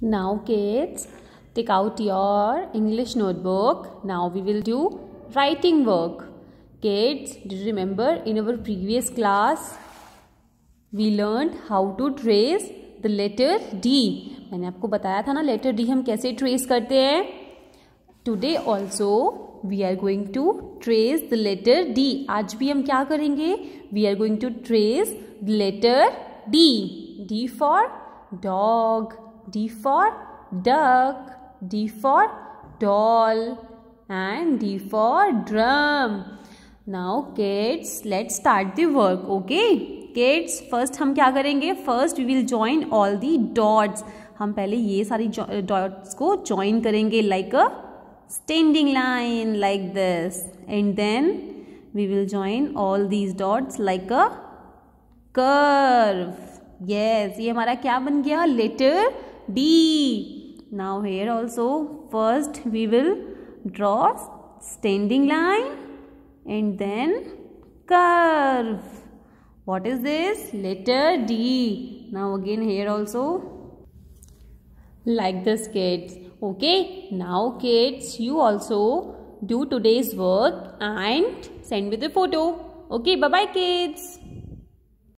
Now kids, take out your English notebook. Now we will do writing work. Kids, do you remember in our previous class, we learned how to trace the letter D. मैंने आपको बताया था ना letter D हम कैसे trace करते हैं today also we are going to trace the letter D. आज भी हम क्या करेंगे we are going to trace the letter D. D for dog. D for duck, D for doll and D for drum. Now kids, let's start the work, okay? Kids, first हम क्या करेंगे First we will join all the dots. हम पहले ये सारी uh, dots को join करेंगे like a standing line like this. And then we will join all these dots like a curve. Yes, ये हमारा क्या बन गया? Letter D. Now here also first we will draw standing line and then curve. What is this? Letter D. Now again here also like this kids. Okay. Now kids you also do today's work and send me the photo. Okay. Bye-bye kids.